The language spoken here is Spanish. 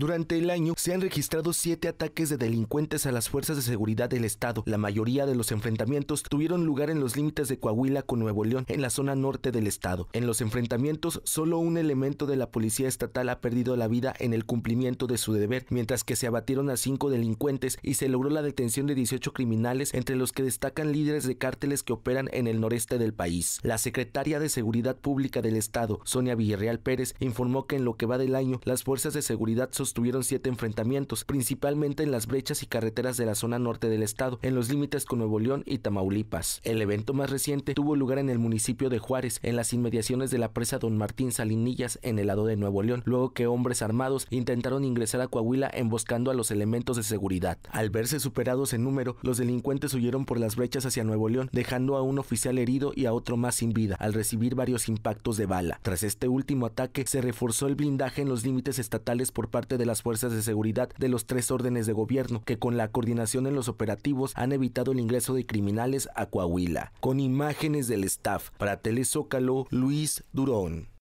Durante el año se han registrado siete ataques de delincuentes a las fuerzas de seguridad del Estado. La mayoría de los enfrentamientos tuvieron lugar en los límites de Coahuila con Nuevo León, en la zona norte del Estado. En los enfrentamientos, solo un elemento de la Policía Estatal ha perdido la vida en el cumplimiento de su deber, mientras que se abatieron a cinco delincuentes y se logró la detención de 18 criminales, entre los que destacan líderes de cárteles que operan en el noreste del país. La secretaria de Seguridad Pública del Estado, Sonia Villarreal Pérez, informó que en lo que va del año, las fuerzas de seguridad social tuvieron siete enfrentamientos, principalmente en las brechas y carreteras de la zona norte del estado, en los límites con Nuevo León y Tamaulipas. El evento más reciente tuvo lugar en el municipio de Juárez, en las inmediaciones de la presa Don Martín Salinillas, en el lado de Nuevo León, luego que hombres armados intentaron ingresar a Coahuila emboscando a los elementos de seguridad. Al verse superados en número, los delincuentes huyeron por las brechas hacia Nuevo León, dejando a un oficial herido y a otro más sin vida, al recibir varios impactos de bala. Tras este último ataque, se reforzó el blindaje en los límites estatales por parte de las fuerzas de seguridad de los tres órdenes de gobierno que con la coordinación en los operativos han evitado el ingreso de criminales a Coahuila. Con imágenes del staff, para Telezócalo, Luis Durón.